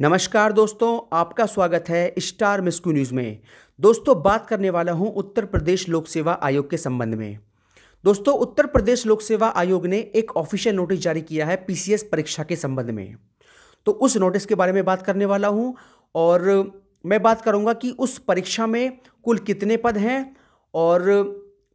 नमस्कार दोस्तों आपका स्वागत है स्टार मिस्कू न्यूज़ में दोस्तों बात करने वाला हूं उत्तर प्रदेश लोक सेवा आयोग के संबंध में दोस्तों उत्तर प्रदेश लोक सेवा आयोग ने एक ऑफिशियल नोटिस जारी किया है पीसीएस परीक्षा के संबंध में तो उस नोटिस के बारे में बात करने वाला हूं और मैं बात करूंगा कि उस परीक्षा में कुल कितने पद हैं और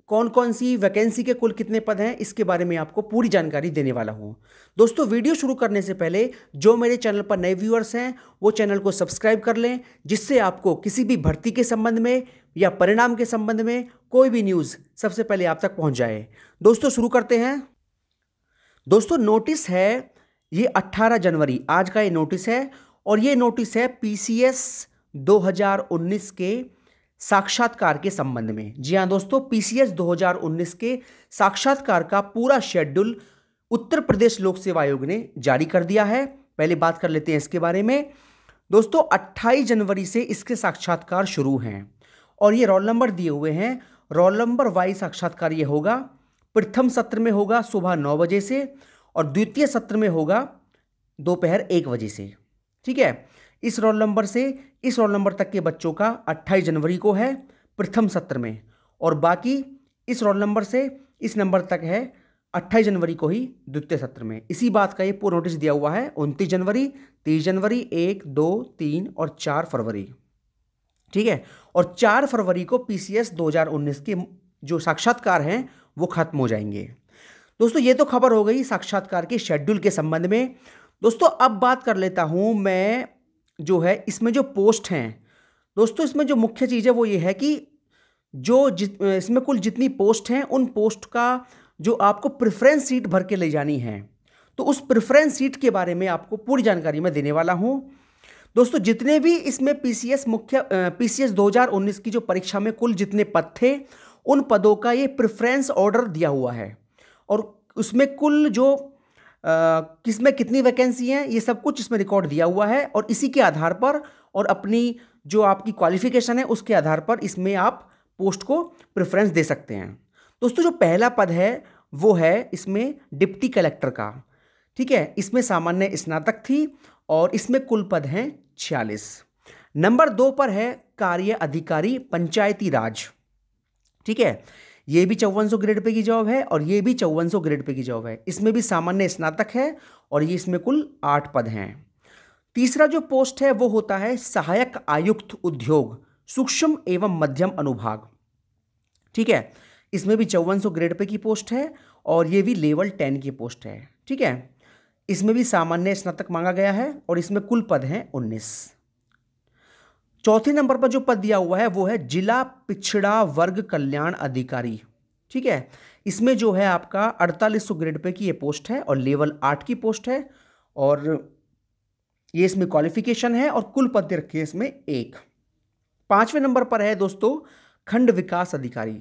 कौन कौन सी वैकेंसी के कुल कितने पद हैं इसके बारे में आपको पूरी जानकारी देने वाला हूँ दोस्तों वीडियो शुरू करने से पहले जो मेरे चैनल पर नए व्यूअर्स हैं वो चैनल को सब्सक्राइब कर लें जिससे आपको किसी भी भर्ती के संबंध में या परिणाम के संबंध में कोई भी न्यूज़ सबसे पहले आप तक पहुँच जाए दोस्तों शुरू करते हैं दोस्तों नोटिस है ये 18 जनवरी आज का ये नोटिस है और ये नोटिस है हजार 2019 के साक्षात्कार के संबंध में जी हाँ दोस्तों पीसीएस 2019 के साक्षात्कार का पूरा शेड्यूल उत्तर प्रदेश लोक सेवा आयोग ने जारी कर दिया है पहले बात कर लेते हैं इसके बारे में दोस्तों 28 जनवरी से इसके साक्षात्कार शुरू हैं और ये रोल नंबर दिए हुए हैं रोल नंबर वाई साक्षात्कार ये होगा प्रथम सत्र में होगा सुबह नौ बजे से और द्वितीय सत्र में होगा दोपहर एक बजे से ठीक है इस रोल नंबर से इस रोल नंबर तक के बच्चों का अट्ठाईस जनवरी को है प्रथम सत्र में और बाकी इस रोल नंबर से इस नंबर तक है अट्ठाईस जनवरी को ही द्वितीय सत्र में इसी बात का ये पूरा नोटिस दिया हुआ है उनतीस जनवरी तीस जनवरी एक दो तीन और चार फरवरी ठीक है और चार फरवरी को पीसीएस 2019 के जो साक्षात्कार हैं वो खत्म हो जाएंगे दोस्तों ये तो खबर हो गई साक्षात्कार के शेड्यूल के संबंध में दोस्तों अब बात कर लेता हूँ मैं जो है इसमें जो पोस्ट हैं दोस्तों इसमें जो मुख्य चीज़ है वो ये है कि जो जित इसमें कुल जितनी पोस्ट हैं उन पोस्ट का जो आपको प्रेफरेंस सीट भर के ले जानी है तो उस प्रेफरेंस सीट के बारे में आपको पूरी जानकारी मैं देने वाला हूँ दोस्तों जितने भी इसमें पी मुख्य पी सी की जो परीक्षा में कुल जितने पद थे उन पदों का ये प्रेफरेंस ऑर्डर दिया हुआ है और उसमें कुल जो किस में कितनी वैकेंसी हैं ये सब कुछ इसमें रिकॉर्ड दिया हुआ है और इसी के आधार पर और अपनी जो आपकी क्वालिफिकेशन है उसके आधार पर इसमें आप पोस्ट को प्रेफरेंस दे सकते हैं दोस्तों जो पहला पद है वो है इसमें डिप्टी कलेक्टर का ठीक है इसमें सामान्य स्नातक थी और इसमें कुल पद हैं छियालीस नंबर दो पर है कार्य अधिकारी पंचायती राज ठीक है ये भी चौवन सौ ग्रेड पे की जॉब है और ये भी चौवन सौ ग्रेड पे की जॉब है इसमें भी सामान्य स्नातक है और ये इसमें कुल आठ पद हैं तीसरा जो पोस्ट है वो होता है सहायक आयुक्त उद्योग सूक्ष्म एवं मध्यम अनुभाग ठीक है इसमें भी चौवन ग्रेड पे की पोस्ट है और ये भी लेवल टेन की पोस्ट है ठीक है इसमें भी सामान्य स्नातक मांगा गया है और इसमें कुल पद हैं उन्नीस चौथे नंबर पर जो पद दिया हुआ है वो है जिला पिछड़ा वर्ग कल्याण अधिकारी ठीक है इसमें जो है आपका अड़तालीस सौ ग्रेड पे की ये पोस्ट है और लेवल आठ की पोस्ट है और ये इसमें क्वालिफिकेशन है और कुल पद रखे इसमें एक पांचवें नंबर पर है दोस्तों खंड विकास अधिकारी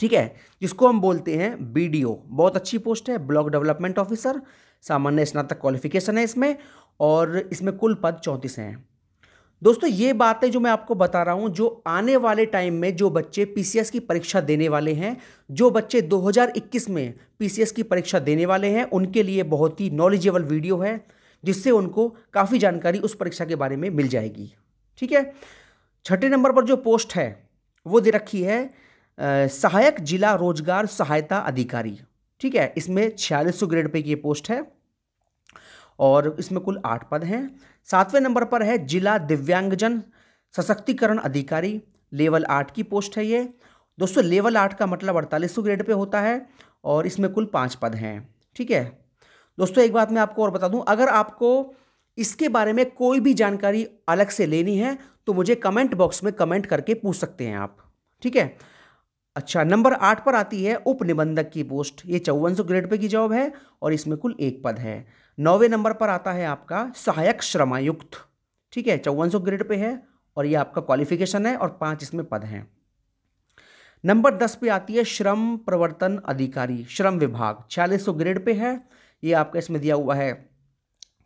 ठीक है जिसको हम बोलते हैं बी बहुत अच्छी पोस्ट है ब्लॉक डेवलपमेंट ऑफिसर सामान्य स्नातक क्वालिफिकेशन है इसमें और इसमें कुल पद चौंतीस हैं दोस्तों ये बातें जो मैं आपको बता रहा हूँ जो आने वाले टाइम में जो बच्चे पीसीएस की परीक्षा देने वाले हैं जो बच्चे 2021 में पीसीएस की परीक्षा देने वाले हैं उनके लिए बहुत ही नॉलेजेबल वीडियो है जिससे उनको काफ़ी जानकारी उस परीक्षा के बारे में मिल जाएगी ठीक है छठे नंबर पर जो पोस्ट है वो दे रखी है आ, सहायक जिला रोजगार सहायता अधिकारी ठीक है इसमें छियालीस ग्रेड पे ये पोस्ट है और इसमें कुल आठ पद हैं सातवें नंबर पर है जिला दिव्यांगजन सशक्तिकरण अधिकारी लेवल आठ की पोस्ट है ये दोस्तों लेवल आठ का मतलब अड़तालीस ग्रेड पे होता है और इसमें कुल पाँच पद हैं ठीक है दोस्तों एक बात मैं आपको और बता दूं अगर आपको इसके बारे में कोई भी जानकारी अलग से लेनी है तो मुझे कमेंट बॉक्स में कमेंट करके पूछ सकते हैं आप ठीक है अच्छा नंबर आठ पर आती है उप निबंधक की पोस्ट ये चौवन सौ ग्रेड पे की जॉब है और इसमें कुल एक पद है नौवे नंबर पर आता है आपका सहायक श्रमायुक्त ठीक है चौवन सौ ग्रेड पे है और ये आपका क्वालिफिकेशन है और पांच इसमें पद हैं नंबर दस पे आती है श्रम प्रवर्तन अधिकारी श्रम विभाग छियालीस सौ ग्रेड पे है ये आपका इसमें दिया हुआ है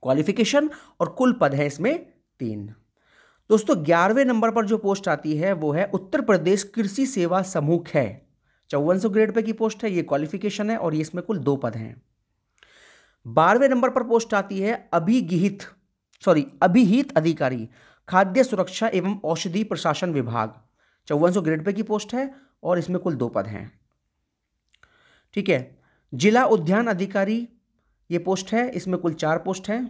क्वालिफिकेशन और कुल पद है इसमें तीन दोस्तों ग्यारहवें नंबर पर जो पोस्ट आती है वो है उत्तर प्रदेश कृषि सेवा समूह है चौवन सौ ग्रेड पे की पोस्ट है ये क्वालिफिकेशन है और ये इसमें कुल दो पद हैं बारहवें नंबर पर पोस्ट आती है अभिगिहित सॉरी अभिहित अधिकारी खाद्य सुरक्षा एवं औषधि प्रशासन विभाग चौवन सौ ग्रेड पे की पोस्ट है और इसमें कुल दो पद हैं ठीक है जिला उद्यान अधिकारी ये पोस्ट है इसमें कुल चार पोस्ट हैं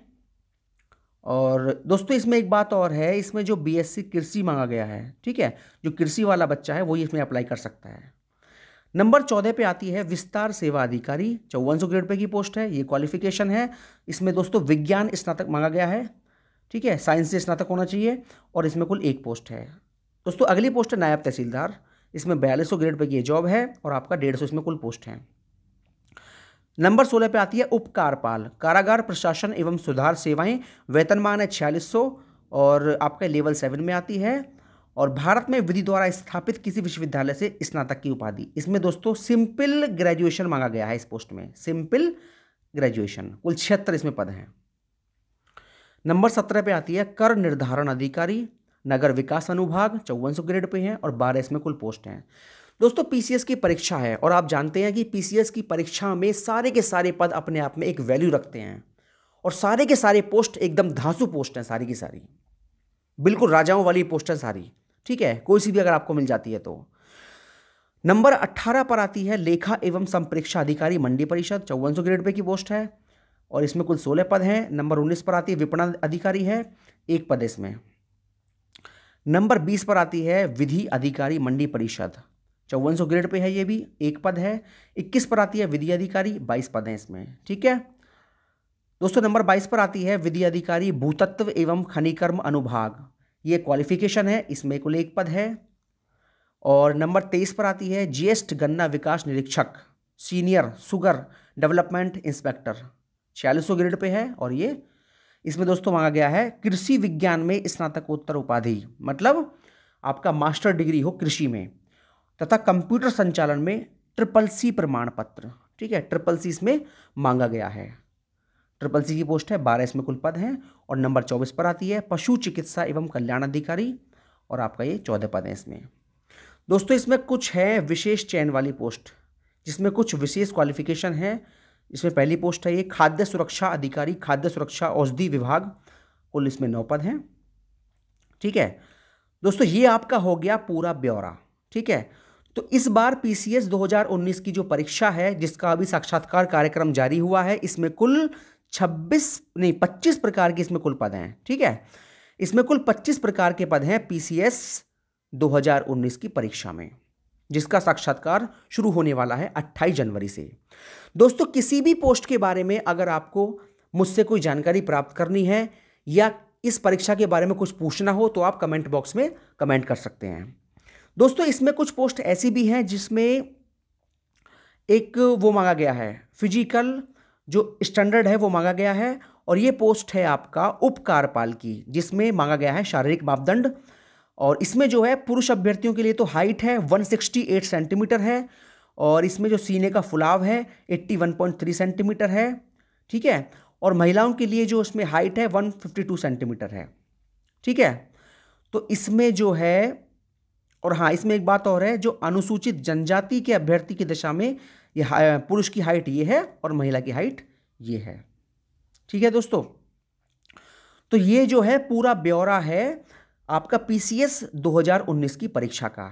और दोस्तों इसमें एक बात और है इसमें जो बीएससी कृषि मांगा गया है ठीक है जो कृषि वाला बच्चा है वही इसमें अप्लाई कर सकता है नंबर चौदह पे आती है विस्तार सेवा अधिकारी चौवन सौ ग्रेड पे की पोस्ट है ये क्वालिफिकेशन है इसमें दोस्तों विज्ञान स्नातक मांगा गया है ठीक है साइंस से स्नातक होना चाहिए और इसमें कुल एक पोस्ट है दोस्तों अगली पोस्ट है नायब तहसीलदार इसमें बयालीस सौ ग्रेड पे की जॉब है और आपका डेढ़ सौ इसमें कुल पोस्ट है नंबर सोलह पे आती है उपकारपाल कारागार प्रशासन एवं सुधार सेवाएं वेतनमान है छियालीस सौ और आपका लेवल सेवन में आती है और भारत में विधि द्वारा स्थापित किसी विश्वविद्यालय से स्नातक की उपाधि इसमें दोस्तों सिंपल ग्रेजुएशन मांगा गया है इस पोस्ट में सिंपल ग्रेजुएशन कुल छिहत्तर इसमें पद हैं नंबर सत्रह पे आती है कर निर्धारण अधिकारी नगर विकास अनुभाग चौवन सौ ग्रेड पे हैं और बारह इसमें कुल पोस्ट हैं दोस्तों पीसीएस की परीक्षा है और आप जानते हैं कि पीसीएस की परीक्षा में सारे के सारे पद अपने आप में एक वैल्यू रखते हैं और सारे के सारे पोस्ट एकदम धांसू पोस्ट हैं सारी की सारी बिल्कुल राजाओं वाली पोस्ट हैं सारी ठीक है कोई सी भी अगर आपको मिल जाती है तो नंबर 18 पर आती है लेखा एवं संप्रेक्षा अधिकारी मंडी परिषद चौवन सौ ग्रेड पे की पोस्ट है और इसमें कुल सोलह पद हैं नंबर उन्नीस पर आती है विपणन अधिकारी है एक पद इसमें नंबर बीस पर आती है विधि अधिकारी मंडी परिषद चौवन सौ ग्रेड पे है ये भी एक पद है इक्कीस पर आती है विधि अधिकारी बाईस पद हैं इसमें ठीक है दोस्तों नंबर बाईस पर आती है विधि अधिकारी भूतत्व एवं खनिकर्म अनुभाग ये क्वालिफिकेशन है इसमें कुल एक पद है और नंबर तेईस पर आती है जीएसट गन्ना विकास निरीक्षक सीनियर सुगर डेवलपमेंट इंस्पेक्टर छियालीस ग्रेड पे है और ये इसमें दोस्तों मांगा गया है कृषि विज्ञान में स्नातकोत्तर उपाधि मतलब आपका मास्टर डिग्री हो कृषि में तथा कंप्यूटर संचालन में ट्रिपल सी प्रमाण पत्र ठीक है ट्रिपल सी इसमें मांगा गया है ट्रिपल सी की पोस्ट है बारह इसमें कुल पद हैं और नंबर चौबीस पर आती है पशु चिकित्सा एवं कल्याण अधिकारी और आपका ये चौदह पद है इसमें दोस्तों इसमें कुछ है विशेष चयन वाली पोस्ट जिसमें कुछ विशेष क्वालिफिकेशन है इसमें पहली पोस्ट है ये खाद्य सुरक्षा अधिकारी खाद्य सुरक्षा औषधि विभाग कुल इसमें नौ पद हैं ठीक है दोस्तों ये आपका हो गया पूरा ब्यौरा ठीक है तो इस बार पीसीएस 2019 की जो परीक्षा है जिसका अभी साक्षात्कार कार्यक्रम जारी हुआ है इसमें कुल छब्बीस नहीं पच्चीस प्रकार के इसमें कुल पद हैं ठीक है इसमें कुल पच्चीस प्रकार के पद हैं पी 2019 की परीक्षा में जिसका साक्षात्कार शुरू होने वाला है 28 जनवरी से दोस्तों किसी भी पोस्ट के बारे में अगर आपको मुझसे कोई जानकारी प्राप्त करनी है या इस परीक्षा के बारे में कुछ पूछना हो तो आप कमेंट बॉक्स में कमेंट कर सकते हैं दोस्तों इसमें कुछ पोस्ट ऐसी भी हैं जिसमें एक वो मांगा गया है फिजिकल जो स्टैंडर्ड है वो मांगा गया है और ये पोस्ट है आपका उपकारपाल की जिसमें मांगा गया है शारीरिक मापदंड और इसमें जो है पुरुष अभ्यर्थियों के लिए तो हाइट है 168 सेंटीमीटर है और इसमें जो सीने का फुलाव है 81.3 सेंटीमीटर है ठीक है और महिलाओं के लिए जो इसमें हाइट है 152 सेंटीमीटर है ठीक है तो इसमें जो है और हाँ इसमें एक बात और है जो अनुसूचित जनजाति के अभ्यर्थी की दशा में ये पुरुष की हाइट ये है और महिला की हाइट ये है ठीक है दोस्तों तो ये जो है पूरा ब्यौरा है आपका पीसीएस 2019 की परीक्षा का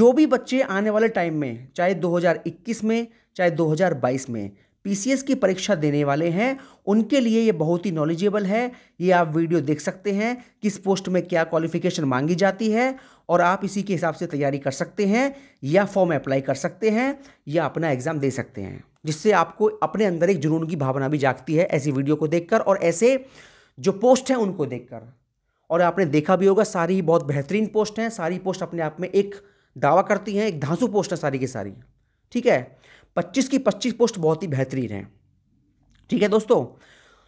जो भी बच्चे आने वाले टाइम में चाहे 2021 में चाहे 2022 में पीसीएस की परीक्षा देने वाले हैं उनके लिए ये बहुत ही नॉलेजेबल है ये आप वीडियो देख सकते हैं किस पोस्ट में क्या क्वालिफिकेशन मांगी जाती है और आप इसी के हिसाब से तैयारी कर सकते हैं या फॉर्म अप्लाई कर सकते हैं या अपना एग्ज़ाम दे सकते हैं जिससे आपको अपने अंदर एक जुनून की भावना भी जागती है ऐसी वीडियो को देख और ऐसे जो पोस्ट हैं उनको देख और आपने देखा भी होगा सारी बहुत बेहतरीन पोस्ट हैं सारी पोस्ट अपने आप में एक दावा करती हैं एक धांसू पोस्ट है सारी की सारी ठीक है पच्चीस की पच्चीस पोस्ट बहुत ही बेहतरीन है ठीक है दोस्तों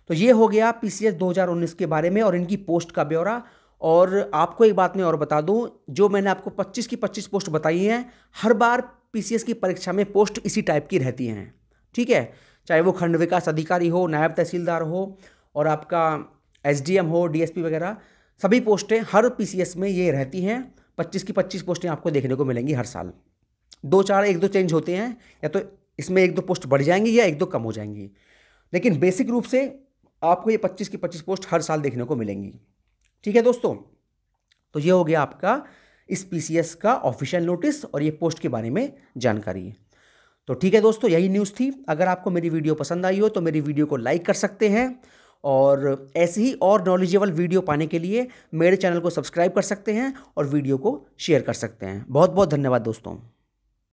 तो ये हो गया पी 2019 के बारे में और इनकी पोस्ट का ब्यौरा और आपको एक बात मैं और बता दूं जो मैंने आपको 25 की 25 पोस्ट बताई हैं हर बार पीसीएस की परीक्षा में पोस्ट इसी टाइप की रहती हैं ठीक है चाहे वो खंड विकास अधिकारी हो नायब तहसीलदार हो और आपका एसडीएम हो डीएसपी वगैरह सभी पोस्टें हर पी में ये रहती हैं 25 की 25 पोस्टें आपको देखने को मिलेंगी हर साल दो चार एक दो चेंज होते हैं या तो इसमें एक दो पोस्ट बढ़ जाएंगी या एक दो कम हो जाएंगी लेकिन बेसिक रूप से आपको ये पच्चीस की पच्चीस पोस्ट हर साल देखने को मिलेंगी ठीक है दोस्तों तो ये हो गया आपका इस पी का ऑफिशियल नोटिस और ये पोस्ट के बारे में जानकारी तो ठीक है दोस्तों यही न्यूज़ थी अगर आपको मेरी वीडियो पसंद आई हो तो मेरी वीडियो को लाइक कर सकते हैं और ऐसे ही और नॉलेजेबल वीडियो पाने के लिए मेरे चैनल को सब्सक्राइब कर सकते हैं और वीडियो को शेयर कर सकते हैं बहुत बहुत धन्यवाद दोस्तों